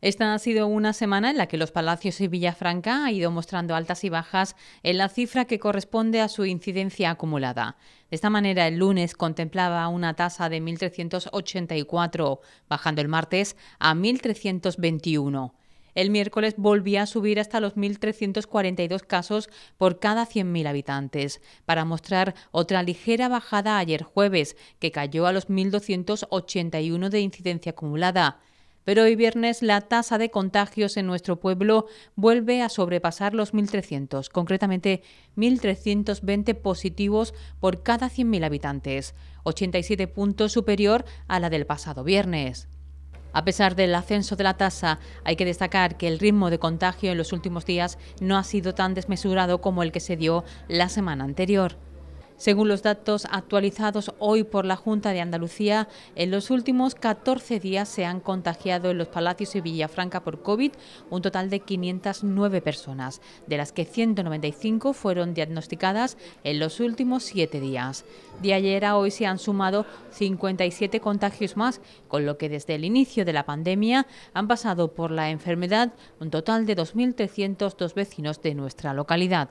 Esta ha sido una semana en la que los Palacios y Villafranca ha ido mostrando altas y bajas en la cifra que corresponde a su incidencia acumulada. De esta manera, el lunes contemplaba una tasa de 1.384, bajando el martes a 1.321. El miércoles volvía a subir hasta los 1.342 casos por cada 100.000 habitantes, para mostrar otra ligera bajada ayer jueves, que cayó a los 1.281 de incidencia acumulada pero hoy viernes la tasa de contagios en nuestro pueblo vuelve a sobrepasar los 1.300, concretamente 1.320 positivos por cada 100.000 habitantes, 87 puntos superior a la del pasado viernes. A pesar del ascenso de la tasa, hay que destacar que el ritmo de contagio en los últimos días no ha sido tan desmesurado como el que se dio la semana anterior. Según los datos actualizados hoy por la Junta de Andalucía, en los últimos 14 días se han contagiado en los Palacios y Villafranca por COVID un total de 509 personas, de las que 195 fueron diagnosticadas en los últimos 7 días. De ayer a hoy se han sumado 57 contagios más, con lo que desde el inicio de la pandemia han pasado por la enfermedad un total de 2.302 vecinos de nuestra localidad.